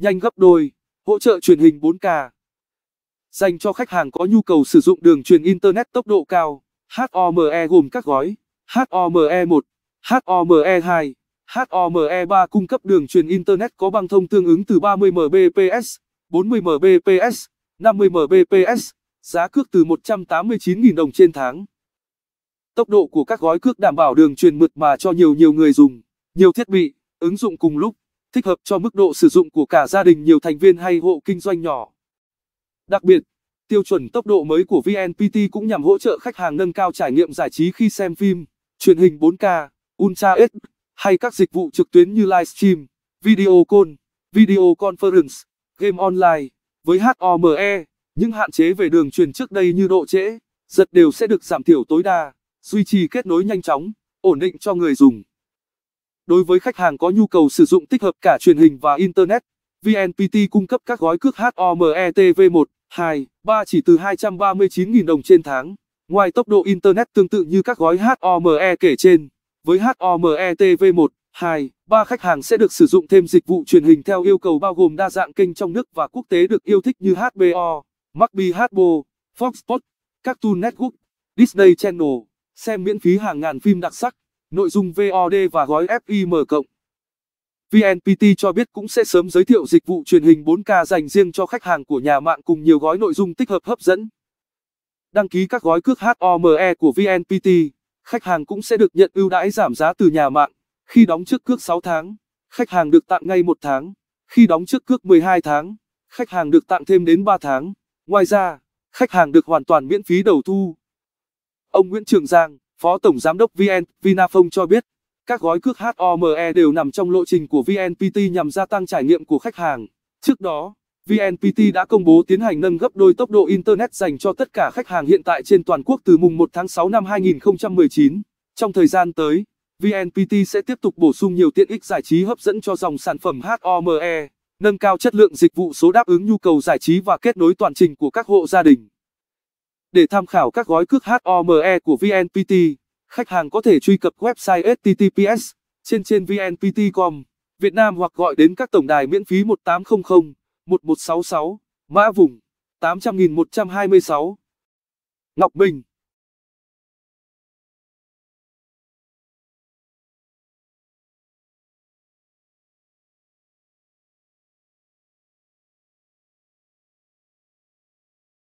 nhanh gấp đôi, hỗ trợ truyền hình 4K. Dành cho khách hàng có nhu cầu sử dụng đường truyền Internet tốc độ cao, HOME gồm các gói HOME1, HOME2, HOME3 cung cấp đường truyền Internet có băng thông tương ứng từ 30 Mbps, 40 Mbps, 50 Mbps, giá cước từ 189.000 đồng trên tháng. Tốc độ của các gói cước đảm bảo đường truyền mượt mà cho nhiều nhiều người dùng, nhiều thiết bị, ứng dụng cùng lúc thích hợp cho mức độ sử dụng của cả gia đình nhiều thành viên hay hộ kinh doanh nhỏ. Đặc biệt, tiêu chuẩn tốc độ mới của VNPT cũng nhằm hỗ trợ khách hàng nâng cao trải nghiệm giải trí khi xem phim, truyền hình 4K, Ultra HD hay các dịch vụ trực tuyến như livestream, video call, video conference, game online. Với HOME, những hạn chế về đường truyền trước đây như độ trễ, giật đều sẽ được giảm thiểu tối đa, duy trì kết nối nhanh chóng, ổn định cho người dùng. Đối với khách hàng có nhu cầu sử dụng tích hợp cả truyền hình và Internet, VNPT cung cấp các gói cước HOMETV1, 2, 3 chỉ từ 239.000 đồng trên tháng. Ngoài tốc độ Internet tương tự như các gói HOME kể trên, với HOMETV1, 2, 3 khách hàng sẽ được sử dụng thêm dịch vụ truyền hình theo yêu cầu bao gồm đa dạng kênh trong nước và quốc tế được yêu thích như HBO, Macbi HBO, Fox Sports, Cartoon Network, Disney Channel, xem miễn phí hàng ngàn phim đặc sắc nội dung VOD và gói FIM cộng. VNPT cho biết cũng sẽ sớm giới thiệu dịch vụ truyền hình 4K dành riêng cho khách hàng của nhà mạng cùng nhiều gói nội dung tích hợp hấp dẫn. Đăng ký các gói cước HOME của VNPT, khách hàng cũng sẽ được nhận ưu đãi giảm giá từ nhà mạng. Khi đóng trước cước 6 tháng, khách hàng được tặng ngay 1 tháng. Khi đóng trước cước 12 tháng, khách hàng được tặng thêm đến 3 tháng. Ngoài ra, khách hàng được hoàn toàn miễn phí đầu thu. Ông Nguyễn Trường Giang Phó Tổng Giám đốc VN, Vinaphone cho biết, các gói cước HOME đều nằm trong lộ trình của VNPT nhằm gia tăng trải nghiệm của khách hàng. Trước đó, VNPT đã công bố tiến hành nâng gấp đôi tốc độ Internet dành cho tất cả khách hàng hiện tại trên toàn quốc từ mùng 1 tháng 6 năm 2019. Trong thời gian tới, VNPT sẽ tiếp tục bổ sung nhiều tiện ích giải trí hấp dẫn cho dòng sản phẩm HOME, nâng cao chất lượng dịch vụ số đáp ứng nhu cầu giải trí và kết nối toàn trình của các hộ gia đình. Để tham khảo các gói cước HOME của VNPT, khách hàng có thể truy cập website https trên trên vnpt.com Việt Nam hoặc gọi đến các tổng đài miễn phí 1800 1166, mã vùng 800.126. Ngọc Bình